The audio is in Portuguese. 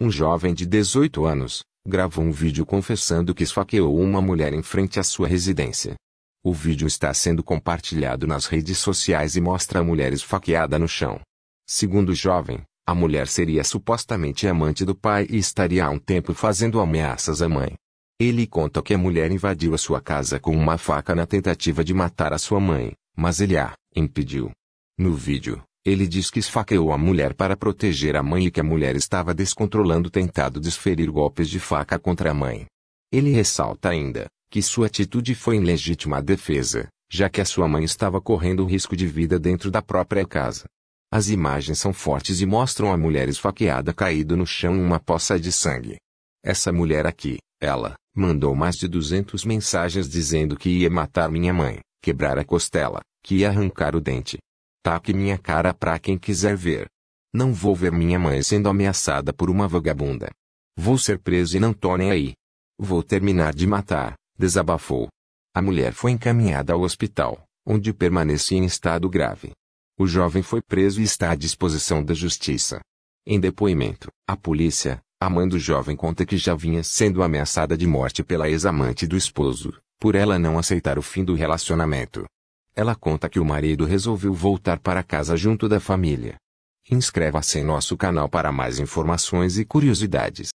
Um jovem de 18 anos gravou um vídeo confessando que esfaqueou uma mulher em frente à sua residência. O vídeo está sendo compartilhado nas redes sociais e mostra a mulher esfaqueada no chão. Segundo o jovem, a mulher seria supostamente amante do pai e estaria há um tempo fazendo ameaças à mãe. Ele conta que a mulher invadiu a sua casa com uma faca na tentativa de matar a sua mãe, mas ele a impediu. No vídeo, ele diz que esfaqueou a mulher para proteger a mãe e que a mulher estava descontrolando tentado desferir golpes de faca contra a mãe. Ele ressalta ainda que sua atitude foi em legítima defesa, já que a sua mãe estava correndo risco de vida dentro da própria casa. As imagens são fortes e mostram a mulher esfaqueada caído no chão em uma poça de sangue. Essa mulher aqui, ela, mandou mais de 200 mensagens dizendo que ia matar minha mãe, quebrar a costela, que ia arrancar o dente, Tape minha cara pra quem quiser ver. Não vou ver minha mãe sendo ameaçada por uma vagabunda. Vou ser preso e não tô nem aí. Vou terminar de matar, desabafou. A mulher foi encaminhada ao hospital, onde permanecia em estado grave. O jovem foi preso e está à disposição da justiça. Em depoimento, a polícia, a mãe do jovem conta que já vinha sendo ameaçada de morte pela ex-amante do esposo, por ela não aceitar o fim do relacionamento. Ela conta que o marido resolveu voltar para casa junto da família. Inscreva-se em nosso canal para mais informações e curiosidades.